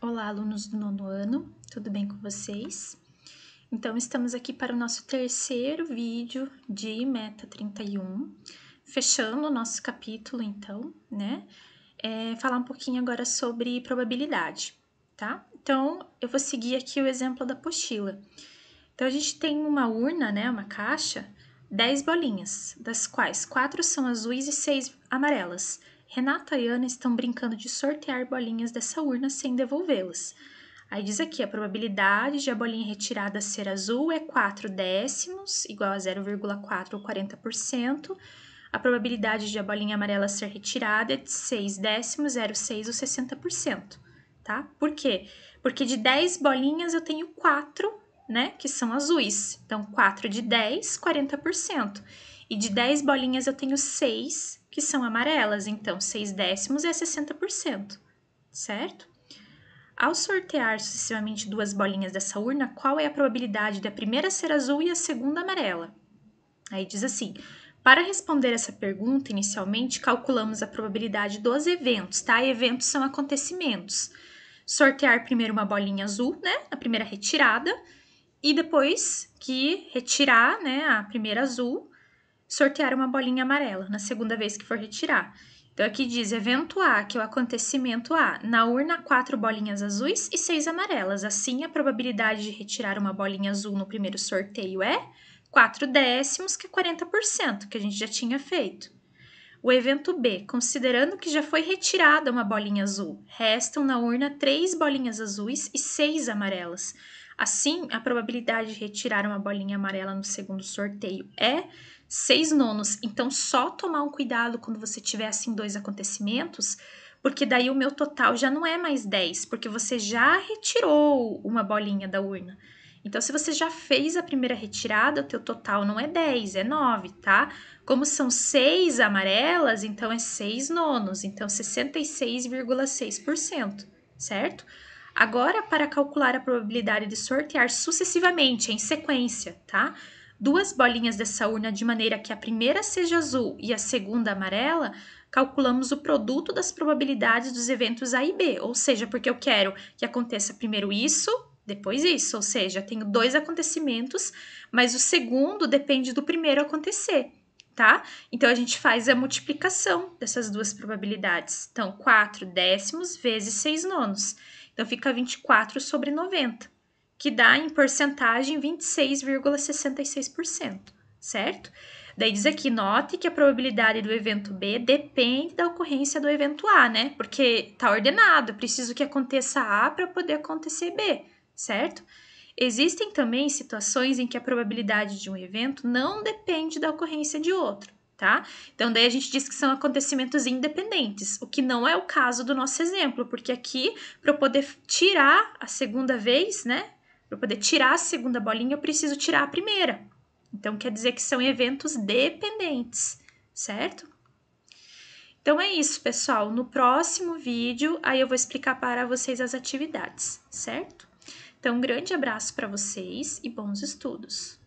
Olá, alunos do nono ano, tudo bem com vocês? Então, estamos aqui para o nosso terceiro vídeo de Meta 31, fechando o nosso capítulo, então, né? É, falar um pouquinho agora sobre probabilidade, tá? Então, eu vou seguir aqui o exemplo da pochila. Então, a gente tem uma urna, né, uma caixa, 10 bolinhas, das quais quatro são azuis e 6 amarelas. Renata e Ana estão brincando de sortear bolinhas dessa urna sem devolvê-las. Aí diz aqui, a probabilidade de a bolinha retirada ser azul é 4 décimos, igual a 0,4 ou 40%. A probabilidade de a bolinha amarela ser retirada é de 6 décimos, 0,6 ou 60%, tá? Por quê? Porque de 10 bolinhas eu tenho 4 né, que são azuis. Então, 4 de 10, 40%. E de 10 bolinhas eu tenho 6 que são amarelas, então 6 décimos é 60%, certo? Ao sortear sucessivamente duas bolinhas dessa urna, qual é a probabilidade da primeira ser azul e a segunda amarela? Aí diz assim: para responder essa pergunta, inicialmente calculamos a probabilidade dos eventos, tá? Eventos são acontecimentos. Sortear primeiro uma bolinha azul, né? A primeira retirada, e depois que retirar né, a primeira azul, sortear uma bolinha amarela na segunda vez que for retirar. Então, aqui diz evento A, que é o acontecimento A. Na urna, quatro bolinhas azuis e seis amarelas. Assim, a probabilidade de retirar uma bolinha azul no primeiro sorteio é 4 décimos, que é 40%, que a gente já tinha feito. O evento B, considerando que já foi retirada uma bolinha azul, restam na urna três bolinhas azuis e seis amarelas. Assim, a probabilidade de retirar uma bolinha amarela no segundo sorteio é 6 nonos. Então, só tomar um cuidado quando você tiver assim dois acontecimentos, porque daí o meu total já não é mais 10, porque você já retirou uma bolinha da urna. Então, se você já fez a primeira retirada, o teu total não é 10, é 9, tá? Como são seis amarelas, então é 6 nonos, então 66,6%, certo? Agora, para calcular a probabilidade de sortear sucessivamente, em sequência, tá? Duas bolinhas dessa urna de maneira que a primeira seja azul e a segunda amarela, calculamos o produto das probabilidades dos eventos A e B, ou seja, porque eu quero que aconteça primeiro isso, depois disso. Ou seja, tenho dois acontecimentos, mas o segundo depende do primeiro acontecer, tá? Então a gente faz a multiplicação dessas duas probabilidades. Então, 4 décimos vezes 6 nonos. Então fica 24 sobre 90, que dá em porcentagem 26,66%, certo? Daí diz aqui, note que a probabilidade do evento B depende da ocorrência do evento A, né? Porque tá ordenado, preciso que aconteça A para poder acontecer B certo? Existem também situações em que a probabilidade de um evento não depende da ocorrência de outro, tá? Então, daí a gente diz que são acontecimentos independentes, o que não é o caso do nosso exemplo, porque aqui, para eu poder tirar a segunda vez, né? Para eu poder tirar a segunda bolinha, eu preciso tirar a primeira. Então, quer dizer que são eventos dependentes, certo? Então é isso, pessoal. No próximo vídeo, aí eu vou explicar para vocês as atividades, certo? Então, um grande abraço para vocês e bons estudos!